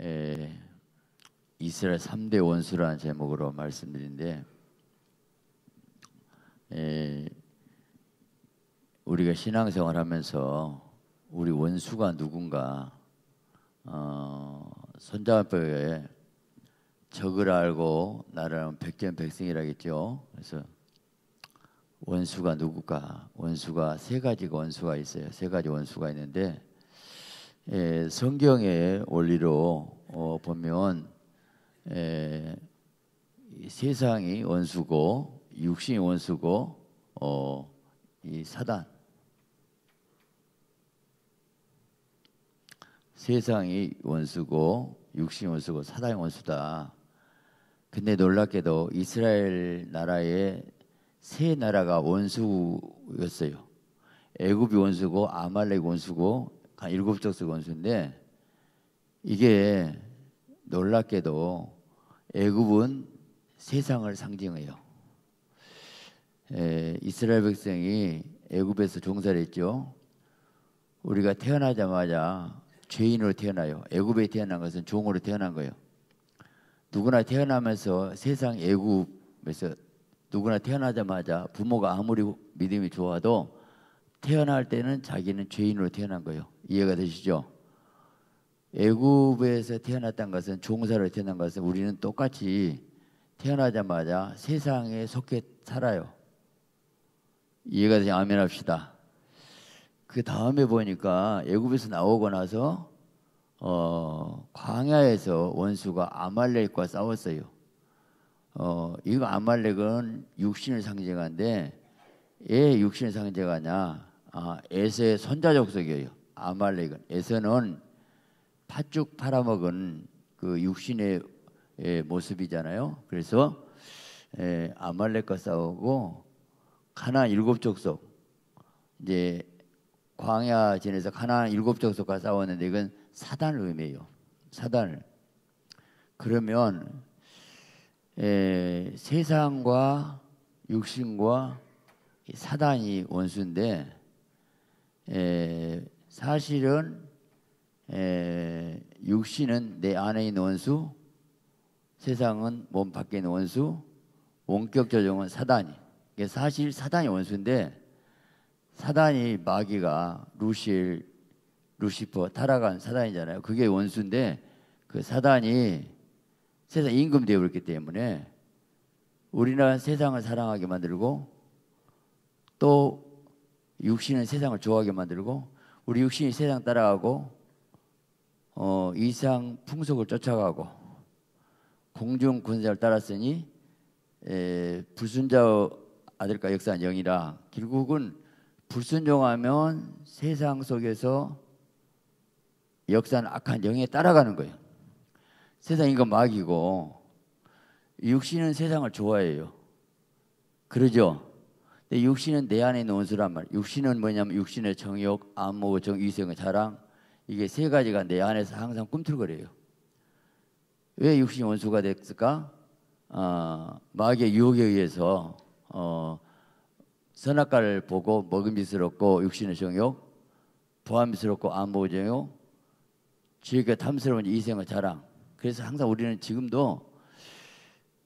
에, 이스라엘 3대 원수라는 제목으로 말씀드린데 에, 우리가 신앙생활 하면서 우리 원수가 누군가 어, 손자병에 적을 알고 나라는 백전백승이라겠죠. 그래서 원수가 누구까? 원수가 세 가지 원수가 있어요. 세 가지 원수가 있는데 예, 성경의 원리로 어, 보면 예, 세상이 원수고 육신이 원수고 어, 이 사단 세상이 원수고 육신이 원수고 사단이 원수다. 근데 놀랍게도 이스라엘 나라의 세 나라가 원수였어요. 애굽이 원수고 아말렉 원수고 한 아, 일곱 쪽수 원수인데 이게 놀랍게도 애굽은 세상을 상징해요. 에, 이스라엘 백성이 애굽에서 종사를 했죠. 우리가 태어나자마자 죄인으로 태어나요. 애굽에 태어난 것은 종으로 태어난 거예요. 누구나 태어나면서 세상 애굽에서 누구나 태어나자마자 부모가 아무리 믿음이 좋아도 태어날 때는 자기는 죄인으로 태어난 거예요. 이해가 되시죠? 애굽에서 태어났던 것은 종사로 태어난 것은 우리는 똑같이 태어나자마자 세상에 속해 살아요. 이해가 되지 아멘 합시다. 그 다음에 보니까 애굽에서 나오고 나서 어, 광야에서 원수가 아말렉과 싸웠어요. 어, 이거 아말렉은 육신을 상징한데 왜 육신을 상징하냐? 아, 에서의 손자 족속이에요. 아말렉은 에서는 팥죽 팔아먹은 그 육신의 예, 모습이잖아요. 그래서 에, 예, 아말렉과 싸우고 가나안 일곱 족속 이제 광야 진에서 가나안 일곱 족속과 싸웠는데 이건 사단을 의미해요. 사단을. 그러면 에, 예, 세상과 육신과 사단이 원수인데 에, 사실은 에, 육신은 내 안에 있는 원수, 세상은 몸 밖에 있는 원수, 원격 조정은 사단이. 이게 사실 사단이 원수인데 사단이 마귀가 루실, 루시퍼 타락한 사단이잖아요. 그게 원수인데 그 사단이 세상 임금 되어버렸기 때문에 우리나라 세상을 사랑하게 만들고 또 육신은 세상을 좋아하게 만들고 우리 육신이 세상 따라가고 어, 이상 풍속을 쫓아가고 공중 군세를 따랐으니 에, 불순자 아들과 역사한 영이라 결국은 불순종하면 세상 속에서 역사는 악한 영에 따라가는 거예요. 세상이 거막이고 육신은 세상을 좋아해요. 그러죠. 근데 육신은 내 안에 있는 원수란 말. 육신은 뭐냐면 육신의 정욕, 안목, 정, 위생의 자랑 이게 세 가지가 내 안에서 항상 꿈틀거려요. 왜육신 원수가 됐을까? 어, 마귀의 유혹에 의해서 어, 선악과를 보고 먹음직스럽고 육신의 정욕, 부함스럽고 안목의 정욕, 지혜가 탐스러운 이생의 자랑. 그래서 항상 우리는 지금도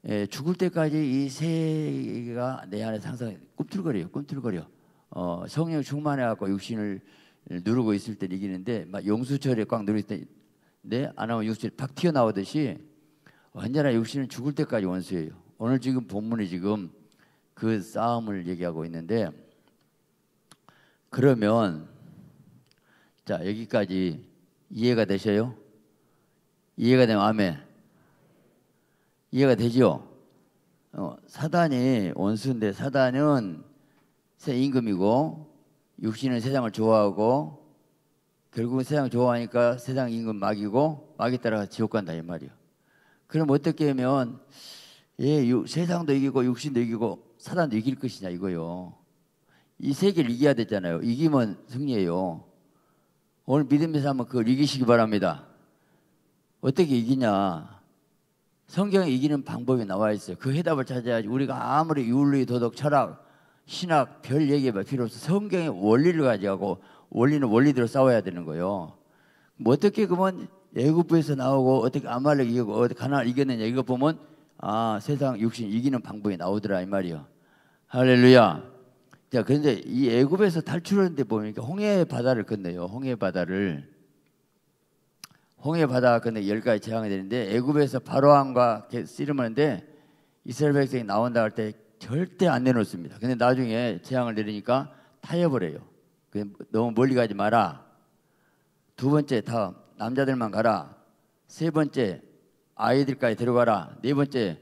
예, 죽을 때까지 이 세계가 내 안에서 항상 꿈틀거려요. 꿈틀거려. 어, 성령 충만해갖고 육신을 누르고 있을 때 이기는데 막 용수철에 꽉 누릴 때내 안하면 육신이 팍 튀어나오듯이 언제나 육신은 죽을 때까지 원수예요. 오늘 지금 본문이 지금 그 싸움을 얘기하고 있는데 그러면 자 여기까지 이해가 되셔요? 이해가 되면 아멘. 이해가 되죠? 어, 사단이 원수인데 사단은 새 임금이고 육신은 세상을 좋아하고 결국은 세상 을 좋아하니까 세상 임금 막이고 막에 따라 지옥 간다 이 말이요. 그럼 어떻게 하면 예, 유, 세상도 이기고 육신도 이기고 사단도 이길 것이냐 이거요. 이세계를 이겨야 되잖아요. 이기면 승리예요. 오늘 믿음에서 한번 그걸 이기시기 바랍니다. 어떻게 이기냐? 성경에 이기는 방법이 나와 있어요. 그 해답을 찾아야지 우리가 아무리 윤리, 도덕, 철학, 신학 별 얘기해봐 필요 없어. 성경의 원리를 가지고 원리는 원리대로 싸워야 되는 거예요. 뭐 어떻게 그러면 애굽에서 나오고 어떻게 아말렉 이기고 어떻게 가나 이겼느냐 이거 보면 아 세상 육신 이기는 방법이 나오더라 이 말이요. 할렐루야. 자 그런데 이 애굽에서 탈출하는데 보니까 홍해 바다를 건너요. 홍해 바다를 홍해 바다 근데 열가지 재앙이 되는데 애굽에서 바로왕과 씨름하는데 이스라엘 백성이 나온다 할 때 절대 안 내놓습니다. 근데 나중에 재앙을 내리니까 타협을 해요. 너무 멀리 가지 마라. 두 번째 다 남자들만 가라. 세 번째 아이들까지 데려가라. 네 번째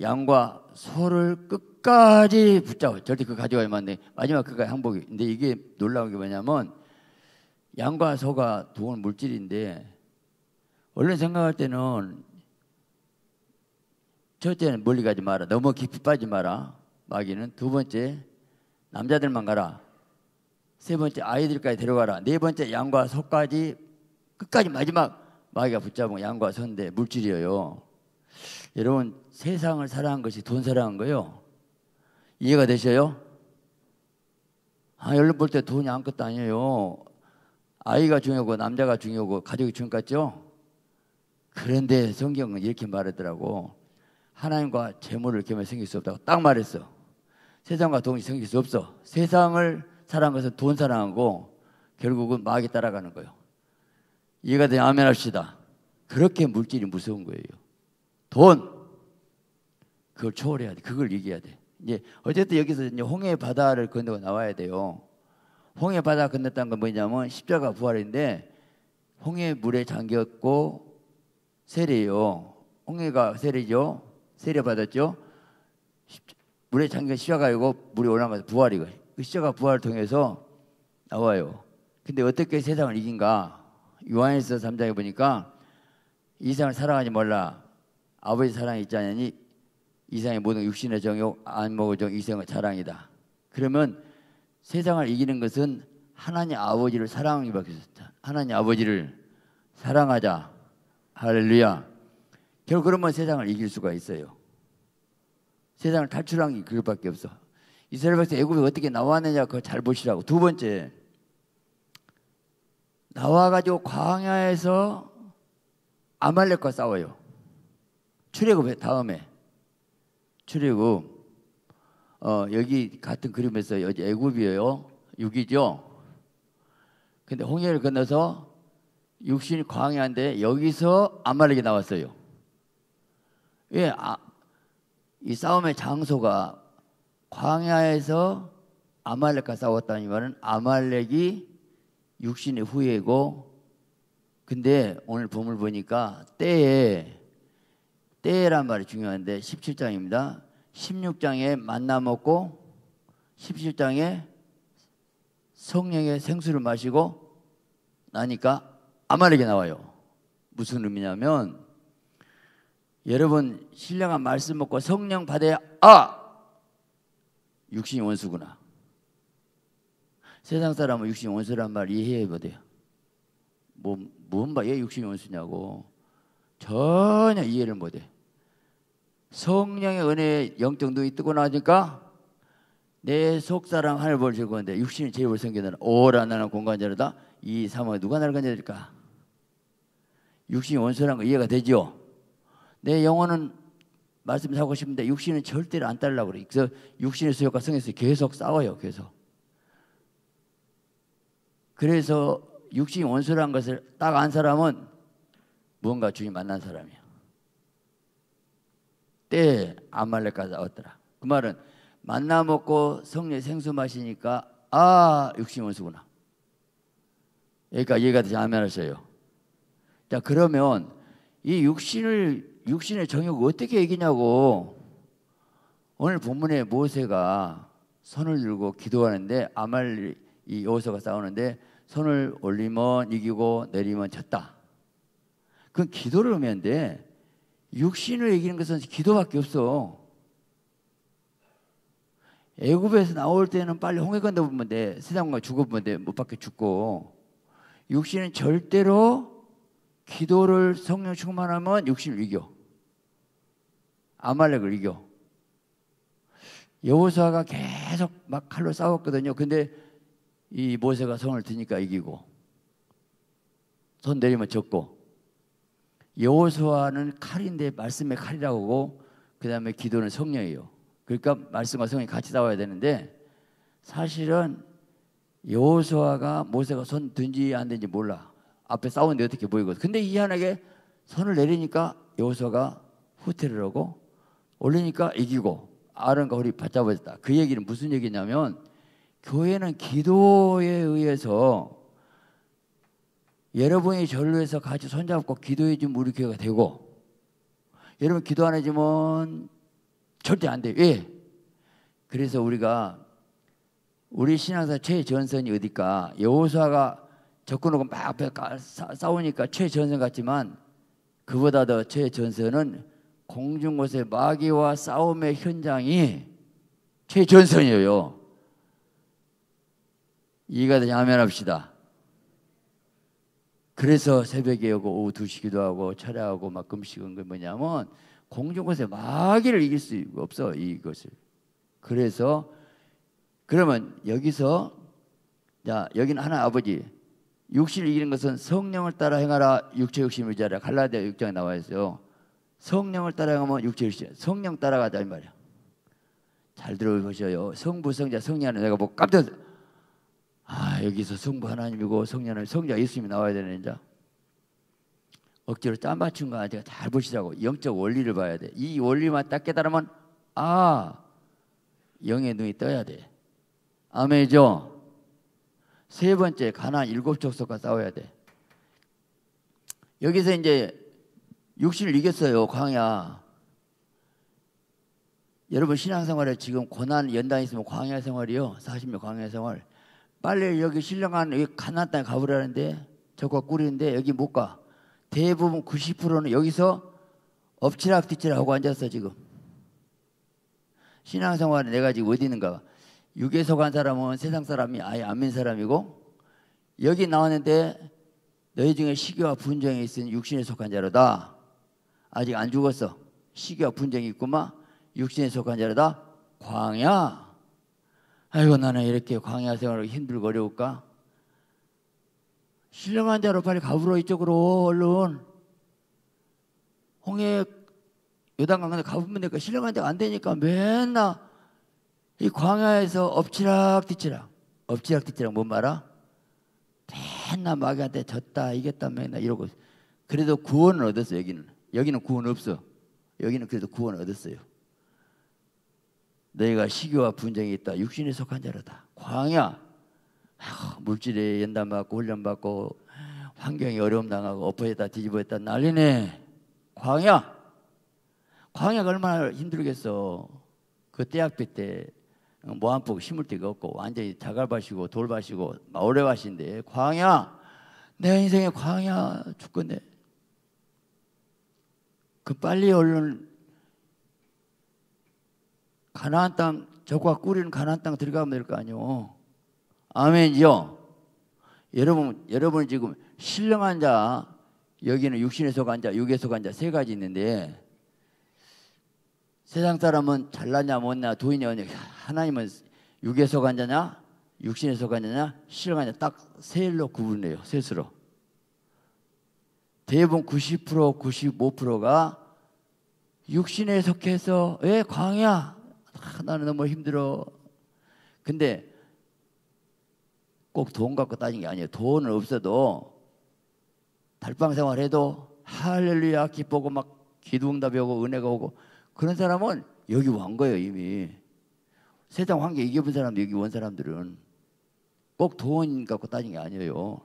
양과 소를 끝까지 붙잡아. 절대 그 가져가야만 돼. 마지막 그가 항복이. 근데 이게 놀라운 게 뭐냐면 양과 소가 동원 물질인데 원래 생각할 때는 첫째는 멀리 가지 마라. 너무 깊이 빠지 마라. 마귀는 두 번째 남자들만 가라. 세 번째 아이들까지 데려가라. 네 번째 양과 소까지 끝까지 마지막 마귀가 붙잡은 양과 선대 물질이에요. 여러분 세상을 사랑한 것이 돈 사랑한 거요. 이해가 되셔요? 아, 연락 볼때 돈이 아무것도 아니에요. 아이가 중요하고 남자가 중요하고 가족이 중요 같죠? 그런데 성경은 이렇게 말하더라고. 하나님과 재물을 겸해 생길 수 없다고 딱 말했어. 세상과 동시 생길 수 없어. 세상을 사랑하 것은 돈 사랑하고 결국은 마귀 따라가는 거예요. 이해가 되면 아멘 합시다. 그렇게 물질이 무서운 거예요. 돈! 그걸 초월해야 돼. 그걸 이겨야 돼. 이제 어쨌든 여기서 이제 홍해 바다를 건너고 나와야 돼요. 홍해 바다 건넜다는 건 뭐냐면 십자가 부활인데 홍해 물에 잠겼고 세례요. 홍해가 세례죠. 세례 받았죠. 물에 잠긴 시작하고 물이 올라가서 부활이고 그 시자가 부활을 통해서 나와요. 근데 어떻게 세상을 이긴가? 요한일서 3장에 보니까 이 세상을 사랑하지 말라. 아버지 사랑이 있지 않으니 이 세상의 모든 육신의 정욕, 안목의 정이 세상의 자랑이다. 그러면 세상을 이기는 것은 하나님 아버지를 사랑하기밖에 없다. 하나님 아버지를 사랑하자. 할렐루야. 결국 그러면 세상을 이길 수가 있어요. 세상을 탈출한 게 그것밖에 없어. 이스라엘 백성 애굽이 어떻게 나왔느냐 그걸잘 보시라고. 두 번째 나와가지고 광야에서 아말렉과 싸워요. 출애굽 다음에 출애굽 어, 여기 같은 그림에서 여기 애굽이에요. 6이죠. 근데 홍해를 건너서 육신이 광야인데 여기서 아말렉이 나왔어요. 예, 아, 이 싸움의 장소가 광야에서 아말렉과 싸웠다니 말은 아말렉이 육신의 후예고 근데 오늘 보물 보니까 때에 때란 말이 중요한데 17장입니다. 16장에 만나 먹고 17장에 성령의 생수를 마시고 나니까 아말렉이 나와요. 무슨 의미냐면 여러분 신령한 말씀 먹고 성령 받아야 아육신 원수구나. 세상 사람은 육신 원수란 말 이해해 보세요. 뭐뭔슨 말이에 육신 원수냐고 전혀 이해를 못해. 성령의 은혜에 영적 눈이 뜨고 나니까 내 속사람 하늘 볼 즐거운데 육신이 제일볼생기는 오라 나는 공간자로다 이 사망에 누가 나를 건져릴까 육신이 원수라는 거 이해가 되지요 내 영혼은 말씀 하고 싶은데 육신은 절대로 안 따르려고 그래 그래서 육신의 수욕과 성에서 계속 싸워요 계속 그래서 육신이 원수라는 것을 딱 안 사람은 무언가 주님 만난 사람이야 때에 아말렉까지 싸웠더라 그 말은 만나 먹고 성례 생수 마시니까 아 육신 원수구나. 그러니까 이해가 되지 아멘하요자 그러면 이 육신을 육신의 정욕 어떻게 이기냐고 오늘 본문에 모세가 손을 들고 기도하는데 아말 이여호수가 싸우는데 손을 올리면 이기고 내리면 졌다. 그건 기도를 하면 돼. 육신을 이기는 것은 기도밖에 없어. 애굽에서 나올 때는 빨리 홍해 건너보면 돼. 세상과 죽어보면 돼. 못 밖에 죽고. 육신은 절대로 기도를 성령 충만하면 육신을 이겨. 아말렉을 이겨. 여호수아가 계속 막 칼로 싸웠거든요. 근데 이 모세가 손을 드니까 이기고 손 내리면 졌고 여호수아는 칼인데 말씀의 칼이라고 하고 그다음에 기도는 성령이에요. 그러니까 말씀과 성이 같이 나와야 되는데 사실은 여호수아가 모세가 손 든지 안 든지 몰라. 앞에 싸우는데 어떻게 보이고 근데 이한에게 손을 내리니까 여호수아가 후퇴를 하고 올리니까 이기고 아론과 우리 받잡아졌다. 그 얘기는 무슨 얘기냐면 교회는 기도에 의해서 여러분이 절로에서 같이 손잡고 기도해 주면 우리 교회가 되고 여러분 기도 안 해주면 절대 안 돼. 왜? 그래서 우리가 우리 신앙사 최전선이 어디까? 여호수아가 적군하고 막 앞에 싸우니까 최전선 같지만 그보다 더 최전선은 공중곳의 마귀와 싸움의 현장이 최전선이에요. 이해가 되냐 하면 합시다. 그래서 새벽에 오고 오후 2시 기도하고 철회하고 막 금식은 게 그 뭐냐면 공중권세 마귀를 이길 수 없어 이것을. 그래서 그러면 여기서 자 여기는 하나 아버지 육신을 이기는 것은 성령을 따라 행하라 육체 욕심을 자라 갈라디아 6장에 나와 있어요. 성령을 따라 행하면 육체 욕심 성령 따라가다 이 말이야. 잘 들어보셔요. 성부 성자 성령은 내가 뭐 깜짝 아 여기서 성부 하나님이고 성령은 성자 예수님이 나와야 되는 자. 억지로 땀 맞춘 거아니에잘 보시라고 영적 원리를 봐야 돼. 이 원리만 딱 깨달으면 아 영의 눈이 떠야 돼. 아멘이죠. 세 번째 가난 일곱 족속과 싸워야 돼. 여기서 이제 육신을 이겼어요 광야. 여러분 신앙생활에 지금 고난 연단 있으면 광야 생활이요. 40년 광야 생활. 빨리 여기 신령한 여기 가난 땅에 가보라는데 저거 꿀인데 여기 못 가. 대부분 90%는 여기서 엎치락뒤치락하고 앉았어 지금. 신앙생활에 내가 지금 어디 있는가. 육에 속한 사람은 세상 사람이 아예 안 믿는 사람이고 여기 나왔는데 너희 중에 시기와 분쟁이 있으니 육신에 속한 자로다. 아직 안 죽었어. 시기와 분쟁이 있구만. 육신에 속한 자로다. 광야. 아이고 나는 이렇게 광야 생활을 힘들고 어려울까? 신령한 자로 빨리 가브로 이쪽으로 얼른 홍해 요단 강가에 가보면 되니까 신령한 자가 안 되니까 맨날 이 광야에서 엎치락 뒤치락 엎치락 뒤치락 뭔 말아? 맨날 마귀한테 졌다 이겼다 맨날 이러고 그래도 구원을 얻었어 여기는 여기는 구원 없어 여기는 그래도 구원을 얻었어요 너희가 시기와 분쟁이 있다 육신에 속한 자로다 광야 아이고, 물질에 연단받고 훈련받고 환경이 어려움 당하고 엎어졌다 뒤집어졌다 난리네. 광야. 광야가 얼마나 힘들겠어. 그 때학비 때모함고 심을 데가 없고 완전히 자갈밭이고 돌밭이고 오래밭인데 광야. 내 인생의 광야 죽겠네. 그 빨리 얼른 가나안 땅 적과 꿀리는 가나안 땅 들어가면 될 거 아니오. 아멘이요. 여러분, 여러분 지금 신령한 자, 여기는 육신에 속한 자, 육에 서간 자 세 가지 있는데 세상 사람은 잘났냐, 못나, 도인이냐, 하나님은 육에 서간 자냐, 육신에 속한 자냐, 신령한 자 딱 세 일로 구분해요, 셋으로. 대부분 90% 95%가 육신에 속해서 왜 광야 아, 나는 너무 힘들어 근데 꼭돈 갖고 따진 게 아니에요. 돈은 없어도 달방 생활해도 할렐루야 기쁘고 막기둥답이 오고 은혜가 오고 그런 사람은 여기 온 거예요 이미 세상 환경 이겨본 사람 여기 온 사람들은 꼭 돈 갖고 따진 게 아니에요.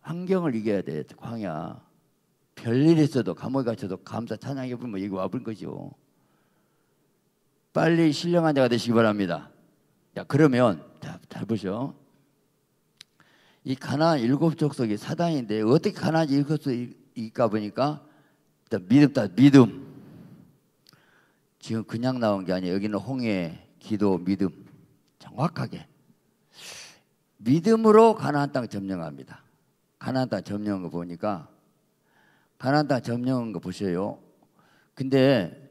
환경을 이겨야 돼 광야. 별일 있어도 감옥에 갇혀도 감사 찬양해 부르면 여기 와본 거죠. 빨리 신령한 자가 되시기 바랍니다. 자, 그러면 자, 잘 보죠. 이 가나안 일곱 족속이 사단인데 어떻게 가나안 일곱 족속일까 보니까 믿음다 믿음. 지금 그냥 나온 게 아니에요. 여기는 홍해, 기도, 믿음. 정확하게 믿음으로 가나안 땅 점령합니다. 가나안 땅 점령한 거 보니까 가나안 땅 점령한 거 보세요. 근데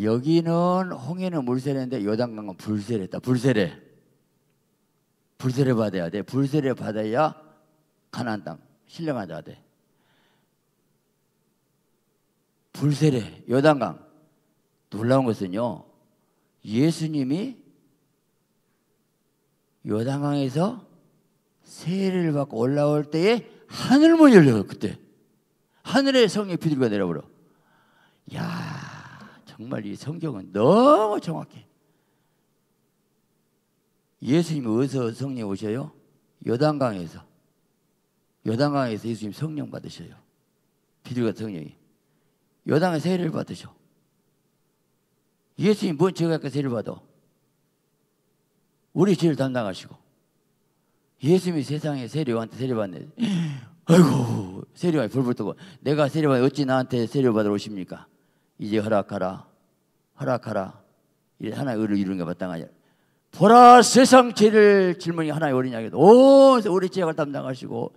여기는 홍해는 물세례인데 요단강은 불세례다. 불세례. 불세례 받아야 돼. 불세례 받아야 가나안 땅 신령한 자가 돼. 불세례 요단강 놀라운 것은요. 예수님이 요단강에서 세례를 받고 올라올 때에 하늘문 열려요 그때 하늘의 성이 비둘기가 내려버려. 야 정말 이 성경은 너무 정확해. 예수님 어디서 성령 오셔요? 요단강에서. 요단강에서 예수님 성령 받으셔요. 비둘기 성령이. 요단에 세례를 받으셔. 예수님 뭔 죄가 세례를 받아? 우리 죄를 담당하시고. 예수님이 세상에 세례한테 세례받네. 아이고 세례받이 벌벌 떠고 내가 세례받이 어찌 나한테 세례받으러 오십니까? 이제 허락하라. 허락하라. 하나의 의를 이루는 게 마땅하냐. 보라 세상 죄를 질문이 하나의 어린양에게 온 우리 죄악을 담당하시고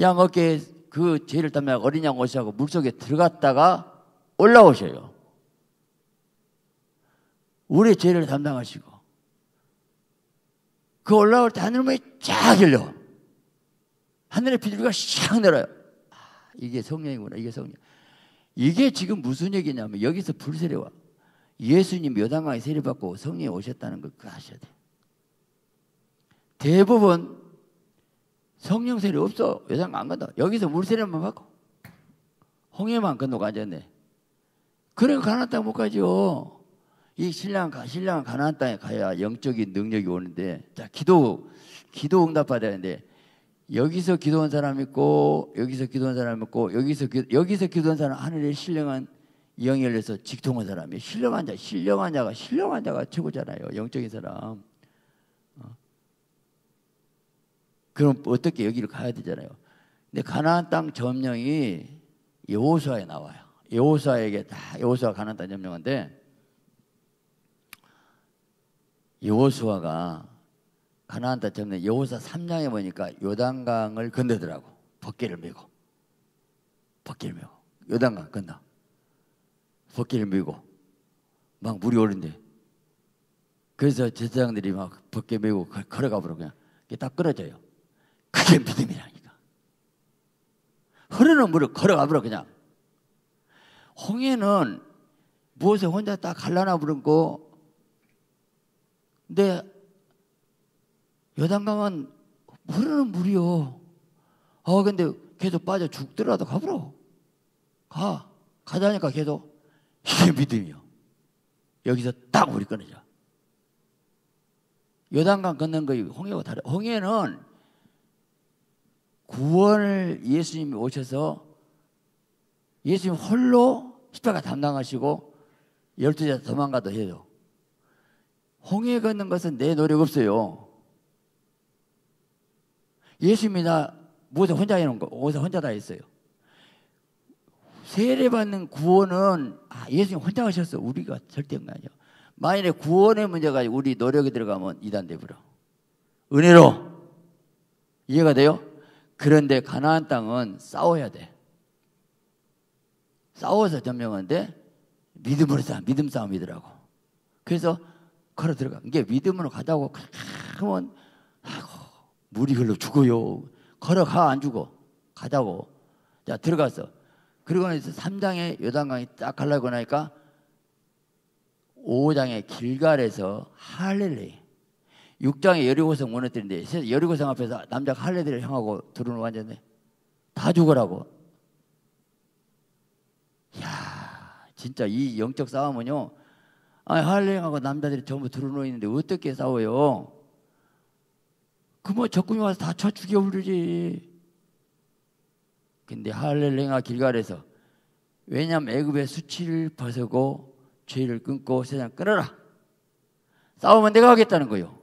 양 어깨에 그 죄를 담당 어린 양 옷이하고 물속에 들어갔다가 올라오셔요. 우리 죄를 담당하시고 그 올라올 때 하늘문이 쫙 열려. 하늘의 비둘기가 샥 내려요. 아, 이게 성령이구나. 이게 성령. 이게 지금 무슨 얘기냐면 여기서 불세례와 예수님 요단강에 세례받고 성령이 오셨다는 걸 그거 아셔야 돼요. 대부분 성령 세례 없어. 요단강 안 간다. 여기서 물 세례만 받고 홍해만 건너고 앉네 그래 가나땅못 가죠. 이 신랑 가 신랑 가나 땅에 가야 영적인 능력이 오는데 자 기도 기도 응답받아야 되는데 여기서 기도한 사람 있고 여기서 기도한 사람 있고 여기서 기, 여기서 기도한 사람 하늘에 신령한 영에 열려서 직통한 사람이 신령한 자, 신령한 자가 신령한 자가 최고잖아요. 영적인 사람. 어. 그럼 어떻게 여기를 가야 되잖아요. 근데 가나안 땅 점령이 여호수아에 나와요. 여호수아에게 다 여호수아 가나안 땅 점령한데 여호수아가 가나안 땅 점령 여호수아 3장에 보니까 요단강을 건네더라고 벗개를 메고 벗개를 메고 요단강 건너. 벗기를 메고 막 물이 오는데 그래서 제사장들이 막 벗개 메고 걸어가 버려 그냥 딱 끊어져요. 그게 믿음이라니까. 흐르는 물을 걸어가 버려 그냥. 홍해는 무엇에 혼자 딱 갈라나 부르고 근데 여당강은 흐르는 물이요. 어 근데 계속 빠져 죽더라도 가버려. 가. 가자니까 계속. 이게 믿음이요. 여기서 딱 우리 끊어져. 요단강 걷는 거 홍해와 다르. 홍해는 구원을 예수님이 오셔서 예수님 홀로 십자가 담당하시고 열두 자 도망가도 해요. 홍해 걷는 것은 내 노력 없어요. 예수님이 나 무엇에 혼자 해놓은 거, 어디서 혼자 다 했어요. 세례받는 구원은 아, 예수님 혼자 하셨어. 우리가 절대 없나요? 만일에 구원의 문제가 우리 노력이 들어가면 이단대부로 은혜로 이해가 돼요? 그런데 가나안 땅은 싸워야 돼. 싸워서 점령하는데 믿음으로 싸 믿음 싸움이더라고. 그래서 걸어 들어가. 이게 믿음으로 가다고 가면 아이고 물이 흘러 죽어요. 걸어가 안 죽어. 가다고. 자 들어가서 그리고 나서 3장에 요단강이 딱 갈라고 나니까 5장에 길갈에서 할렐리 6장에 여리고성 무너뜨린데 여리고성 앞에서 남자가 할렐리를 향하고 두루는 완전히 다 죽으라고 야 진짜 이 영적 싸움은요 아 할렐리하고 남자들이 전부 두루누워 있는데 어떻게 싸워요 그 뭐 적군이 와서 다 쳐 죽여 버리지 근데 할렐루야 길가에서 왜냐하면 애굽의 수치를 벗고 어 죄를 끊고 세상 끊어라. 싸우면 내가 하겠다는 거요.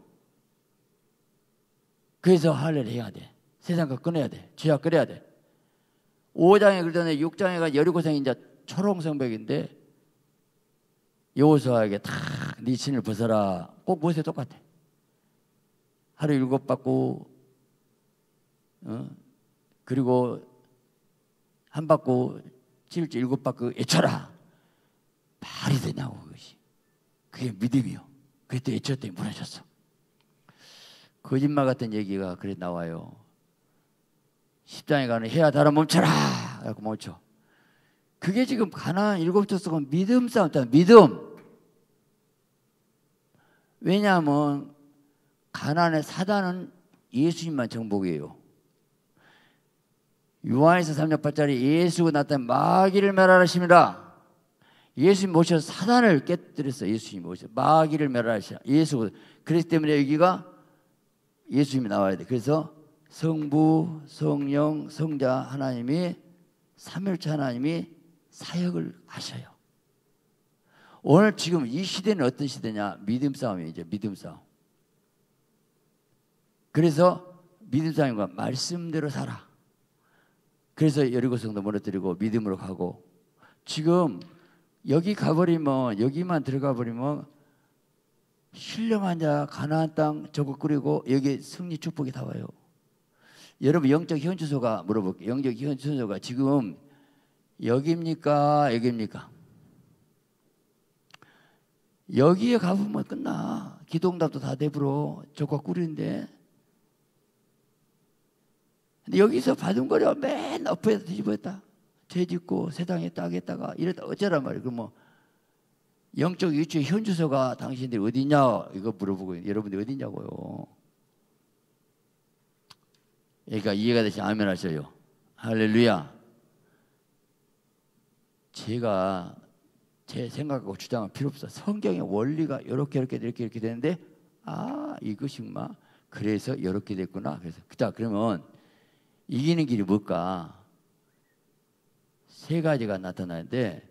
그래서 할렐를 해야 돼. 세상과 끊어야 돼. 죄와 끊어야 돼. 5장에 그러더니 6장에가 여리고성이 이제 초롱성벽인데 여호수아에게 다네 신을 벗어라. 꼭 모세 똑같아. 하루 일곱 받고 어? 그리고 한 바퀴 칠주 일곱 바퀴 애쳐라. 말이 되냐고 그것이. 그게 믿음이요. 그때 애초 때 무너졌어. 거짓말 같은 얘기가 그래 나와요. 십장에 가는 해야 달아 멈춰라! 라고 멈춰. 그게 지금 가난 일곱 조수가 믿음 싸움이다. 믿음. 왜냐하면 가난의 사단은 예수님만 정복이에요. 요한에서 3장 8절에 예수가 나타난 마귀를 멸하라십니다. 예수님 모셔서 사단을 깨뜨렸어. 예수님 모셔 마귀를 멸하시라. 예수 그렇기 때문에 여기가 예수님이 나와야 돼. 그래서 성부, 성령, 성자 하나님이 삼일차 하나님이 사역을 하셔요. 오늘 지금 이 시대는 어떤 시대냐? 믿음 싸움이죠. 믿음 싸움. 그래서 믿음 싸움과 말씀대로 살아. 그래서 여리고성도 무너뜨리고 믿음으로 가고 지금 여기 가버리면 여기만 들어가 버리면 신령한 자 가나안 땅 저거 끓이고 여기 승리 축복이 다 와요. 여러분 영적 현주소가 물어볼게요. 영적 현주소가 지금 여기입니까? 여기입니까? 여기에 가보면 끝나. 기동응답도다되부로 저거 꾸리는데 근데 여기서 받은 거를맨옆에서 뒤집었다. 죄 짓고 세상에 따겠다가 이랬다 어쩌란 말이에 그럼 뭐 영적 유치 현주소가 당신들 어디냐 이거 물어보고 여러분들 어디냐고요. 그러니까 이해가 되시 아멘 하셔요. 할렐루야. 제가 제 생각하고 주장은 필요 없어. 성경의 원리가 이렇게 이렇게 이렇게 이렇게 되는데 아 이것이 막 그래서 이렇게 됐구나. 그래서 그다 그러면 이기는 길이 뭘까? 세 가지가 나타나는데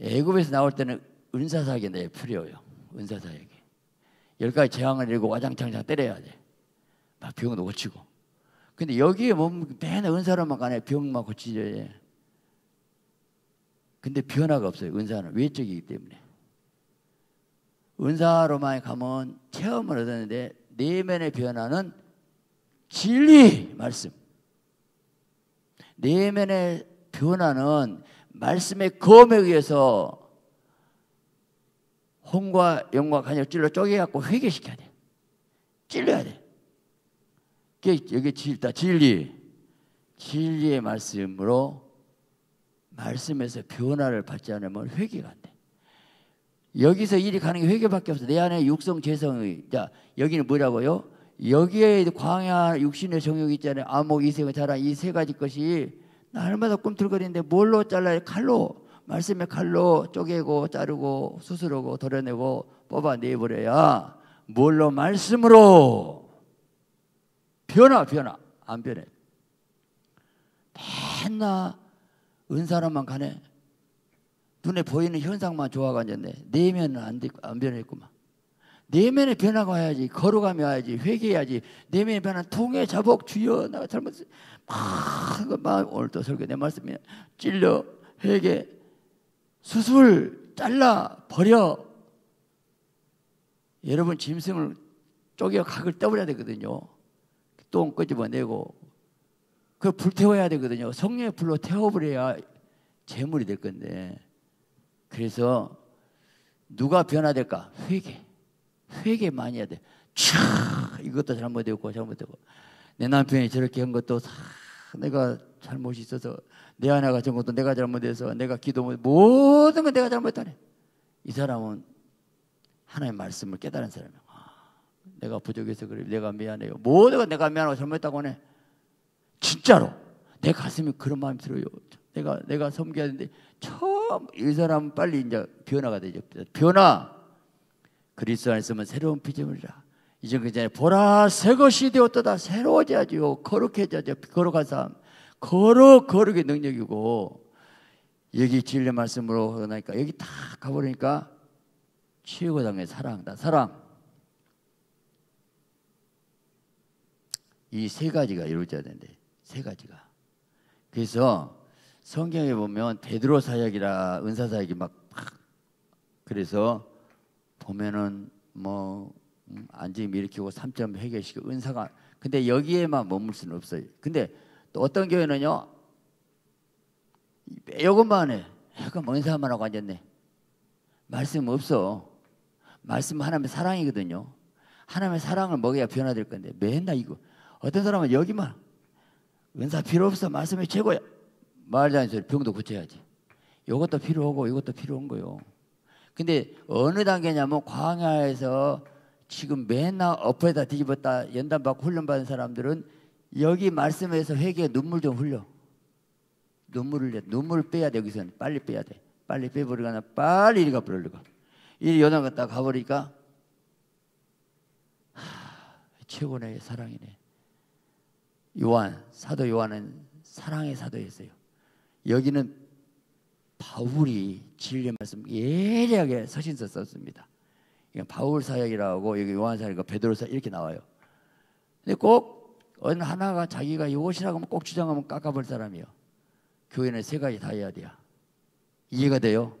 애굽에서 나올 때는 은사사기인데 풀이요 은사사기. 열 가지 재앙을 일고 와장창장 때려야 돼. 막 병도 고치고. 근데 여기에 몸 맨날 은사로만 가네. 병만 고치려 근데 변화가 없어요. 은사는 외적이기 때문에. 은사로만 가면 체험을 얻었는데 내면의 변화는 진리 말씀. 내면의 변화는 말씀의 검에 의해서 혼과 영과 간역 찔러 쪼개갖고 회개시켜야 돼. 찔러야 돼. 여기 진다 진리. 진리의 말씀으로 말씀에서 변화를 받지 않으면 회개가 안 돼. 여기서 일이 가는 게 회개밖에 없어. 내 안에 육성, 재성의. 자, 여기는 뭐라고요? 여기에 광야 육신의 정욕 있잖아요. 암흑 이생의 자랑 이 세 가지 것이 날마다 꿈틀거리는데 뭘로 잘라요? 칼로 말씀의 칼로 쪼개고 자르고 수스르고 도려내고 뽑아내버려야 뭘로 말씀으로 변화 변화 안 변해. 맨날 은사람만 가네. 눈에 보이는 현상만 좋아가졌네. 내면은 안, 안 변했구만. 내면의 변화가 와야지 걸어가며 와야지 회개해야지 내면의 변화 통해 자복 주여 내가 잘못했 막 그 오늘도 설교 내 말씀이 찔러 회개 수술 잘라 버려 여러분 짐승을 쪼개 각을 떠버려야 되거든요 똥 끄집어내고 그 불태워야 되거든요 성령의 불로 태워버려야 재물이 될 건데 그래서 누가 변화될까 회개 회개 많이 해야 돼. 촤 이것도 잘못되고 잘못되고 내 남편이 저렇게 한 것도 다 내가 잘못이 있어서 내 아내가 전 것도 내가 잘못해서 내가 기도 못 모든 건 내가 잘못했다네. 이 사람은 하나님의 말씀을 깨달은 사람이야. 아, 내가 부족해서 그래. 내가 미안해요. 모든 건 내가 미안하고 잘못했다고 네 진짜로 내 가슴이 그런 마음이 들어요. 내가 내가 섬겨야 되는데 처음 이 사람은 빨리 이제 변화가 되죠. 변화. 그리스도 안에서면 새로운 피조물이라. 이전 그 전에 보라 새 것이 되었다 새로워져야지요 거룩해져야죠 거룩한 사람 거룩 거룩의 능력이고 여기 진리 말씀으로 하니까 여기 다 가버리니까 치유 당해 사랑다 사랑 이 세 가지가 이루어져야 되는데 세 가지가 그래서 성경에 보면 베드로 사역이라 은사 사역이 막, 막 그래서 보면은 뭐 음, 안주임 일으키고 3점 해결시키고 은사가 근데 여기에만 머물 수는 없어요. 근데 또 어떤 교회는요. 이것만 해. 약간 은사만 하고 앉았네. 말씀 없어. 말씀 하나님의 사랑이거든요. 하나님의 사랑을 먹여야 변화될 건데 맨날 이거. 어떤 사람은 여기만 은사 필요 없어. 말씀이 최고야. 말도 안소 병도 고쳐야지. 이것도 필요하고 이것도 필요한 거요. 근데 어느 단계냐면 광야에서 지금 맨날 엎어다 뒤집었다 연단 받고 훈련 받은 사람들은 여기 말씀에서 회개 눈물 좀 흘려. 눈물을 내. 눈물을 빼야 돼 여기서는 빨리 빼야 돼. 빨리 빼버리거나 빨리 이리 가버리고 이리 연단 갔다 가버리니까 하, 최고의 사랑이네. 요한 사도 요한은 사랑의 사도였어요. 여기는 바울이 진리의 말씀 예리하게 서신서 썼습니다. 바울 사역이라고 여기 요한 사역과 베드로 사역 이렇게 나와요. 근데 꼭 어느 하나가 자기가 이것이라고 하면 꼭 주장하면 깎아볼 사람이요. 교회는 세 가지 다 해야 돼요. 이해가 돼요?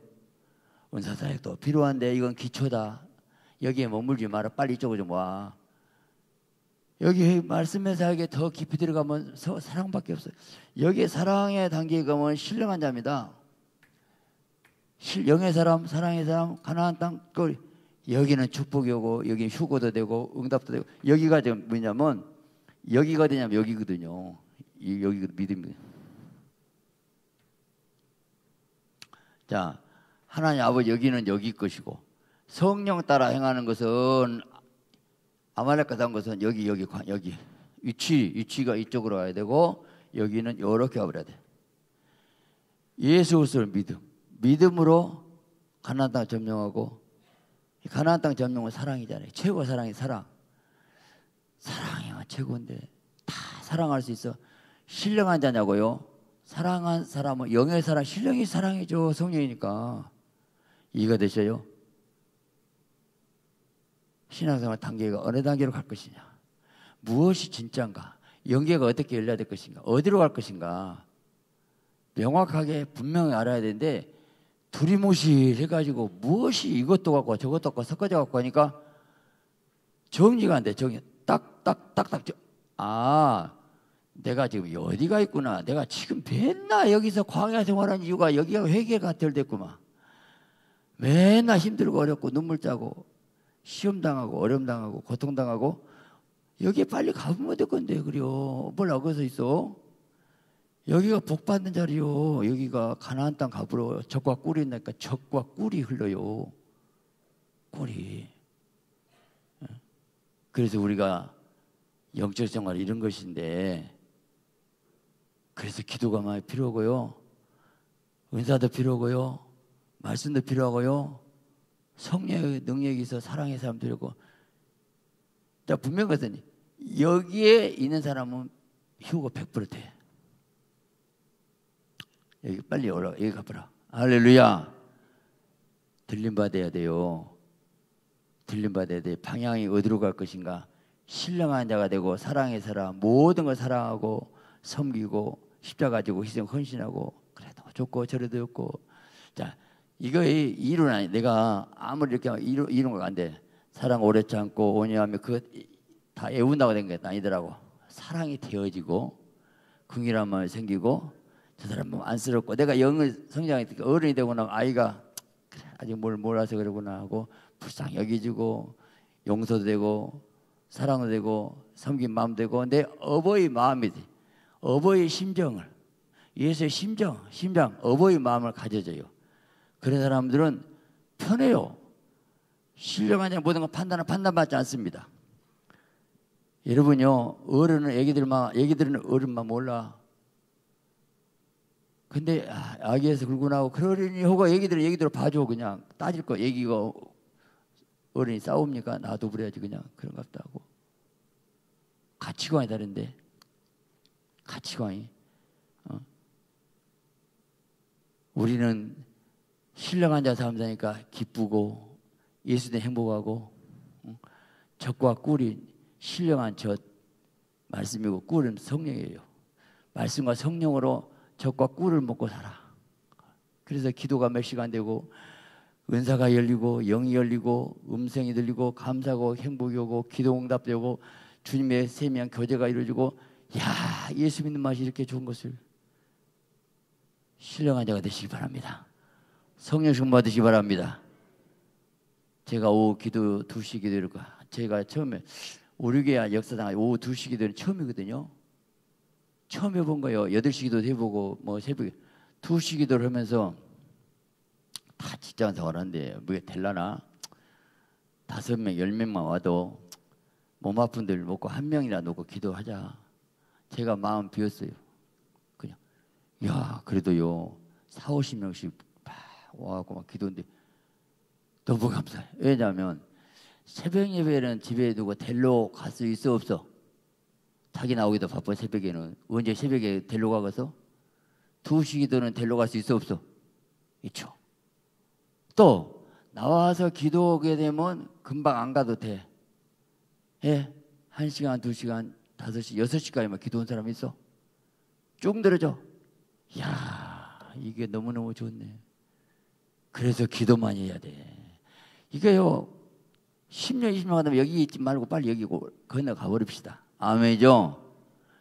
은사 사역도 필요한데 이건 기초다. 여기에 머물지 마라. 빨리 이쪽으로 좀 와. 여기 말씀의 사역에 더 깊이 들어가면 사랑밖에 없어요. 여기 사랑의 단계 가면 신령한 자입니다. 영의 사람, 사랑의 사람, 가나안 땅, 그 여기는 축복이 오고 여기 휴고도 되고 응답도 되고 여기가 지금 뭐냐면 여기가 되냐면 여기거든요. 이, 여기 믿음이. 자, 하나님 아버지 여기는 여기 것이고 성령 따라 행하는 것은 아말렉가산 것은 여기 여기 여기 위치 위치가 이쪽으로 와야 되고 여기는 이렇게 와버려야 돼. 예수를 믿음. 믿음으로 가나안 땅 점령하고 가나안 땅 점령은 사랑이잖아요. 최고 사랑이 사랑. 사랑이야 최고인데 다 사랑할 수 있어. 신령한 자냐고요. 사랑한 사람은 영의 사랑, 신령이 사랑이죠. 성령이니까. 이해가 되셔요? 신앙생활 단계가 어느 단계로 갈 것이냐? 무엇이 진짜인가? 연계가 어떻게 열려야 될 것인가? 어디로 갈 것인가? 명확하게 분명히 알아야 되는데 두리모시 해가지고 무엇이 이것도 갖고 저것도 갖고 섞어져 갖고 하니까 정리가 안 돼. 정리. 딱, 딱, 딱, 딱. 아, 내가 지금 어디가 있구나. 내가 지금 맨날 여기서 광야 생활한 이유가 여기가 회계가덜 됐구만. 맨날 힘들고 어렵고 눈물 짜고 시험당하고 어려움당하고 고통당하고 여기에 빨리 가보면 될 건데, 그래요. 뭘어겨서 있어? 여기가 복 받는 자리요. 여기가 가나안 땅 가부로 적과 꿀이 있니까 적과 꿀이 흘러요. 꿀이. 예. 그래서 우리가 영적 생활 이런 것인데 그래서 기도가 많이 필요하고요. 은사도 필요하고요. 말씀도 필요하고요. 성령의 능력이 있어 사랑의 사람 되려고 분명 히랬더니 여기에 있는 사람은 휴가100% 돼. 여기 빨리 올라 여기 가보라. 할렐루야. 들림 받아야 돼요. 들림 받아야 돼. 방향이 어디로 갈 것인가? 신령한 자가 되고 사랑의 사람 모든 걸 사랑하고 섬기고 십자가 지고 희생 헌신하고 그래도 좋고 저래도 좋고 자 이거 이론 아니 내가 아무리 이렇게 이런 이런 거안 돼. 사랑 오래 참고 온유하며 그다 애운다고 된 게 아니더라고. 사랑이 되어지고 긍휼한 마음이 생기고 저 사람 뭐 안쓰럽고 내가 영의 성장이 어른이 되고 나면 아이가 그래, 아직 뭘 몰라서 그러구나 하고 불쌍히 여기주고 용서도 되고 사랑도 되고 섬긴 마음 되고 내 어버이 마음이 돼. 어버이 심정을 예수의 심정, 심장, 어버이 마음을 가져줘요. 그런 사람들은 편해요. 신령하냐 모든 걸 판단을 판단받지 않습니다. 여러분요 어른은 애기들만 애기들은 어른만 몰라 근데 아, 아기에서 굴고 나고 그러니 호가 얘기들 얘기대로 봐줘 그냥 따질 거 얘기가 어른이 싸웁니까? 나도 그래야지 그냥 그런 것같다고 가치관이 다른데 가치관이 어? 우리는 신령한 자 사람자니까 기쁘고 예수님 행복하고 적과 어? 꿀이 신령한 저 말씀이고 꿀은 성령이에요 말씀과 성령으로 적과 꿀을 먹고 살아. 그래서 기도가 몇 시간 되고 은사가 열리고 영이 열리고 음성이 들리고 감사고 행복이 오고 기도 응답되고 주님의 세미한 교제가 이루어지고 야 예수 믿는 맛이 이렇게 좋은 것을 신령한 자가 되시기 바랍니다. 성령신 받으시기 바랍니다. 제가 오후 기도 2시 기도일까 그, 제가 처음에 오류계야 역사당 오후 2시 기도는 처음이거든요. 처음 해본 거예요. 8시 기도 해보고, 뭐, 새벽에 2시 기도를 하면서 다 직장 에서하는데 뭐게 될라나? 다섯 명, 열 명만 와도 몸 아픈 데를 먹고 한 명이나 놓고 기도하자. 제가 마음 비었어요. 그냥, 야, 그래도요, 4, 50명씩 막 와갖고 막 기도인데 너무 감사해요. 왜냐하면 새벽 예배는 집에 두고 델로 갈 수 있어 없어? 자기 나오기도 바빠 새벽에는 언제 새벽에 데리러 가서 두시 기도는 데리러 갈 수 있어 없어? 있죠. 또 나와서 기도하게 되면 금방 안 가도 돼. 예, 한 시간, 두 시간, 다섯 시, 여섯 시까지만 기도한 사람 있어? 쭉 늘어져. 야, 이게 너무 너무 좋네. 그래서 기도만 해야 돼. 이게요, 10년, 20년 가다 여기 있지 말고 빨리 여기 건너가 버립시다. 아멘이죠.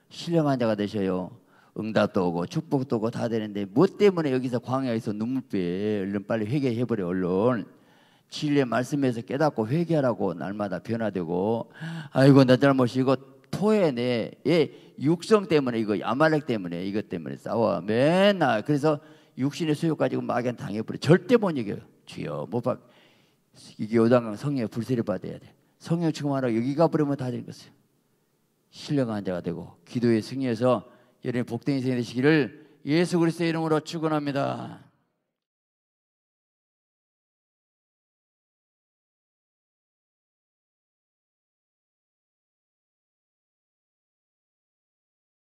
신령환 자가 되셔요. 응답도 오고 축복도 오고 다 되는데 뭐 때문에 여기서 광야에서 눈물 빼? 얼른 빨리 회개해 버려 얼른. 진리의 말씀에서 깨닫고 회개하라고 날마다 변화되고 아이고 나 잘못이 이거 토해내 예 육성 때문에 이거 야말렉 때문에 이것 때문에 싸워 맨날 그래서 육신의 수요 가지고 막연 당해버려 절대 못 이겨요 주여 못박 이게 요단강 성령의 불세를 받아야 돼 성령 충만하고 여기 가버리면 다 되는 것이요 신령한 자가 되고 기도의 승리에서 여러분 복된 인생이 되시기를 예수 그리스도의 이름으로 축원합니다.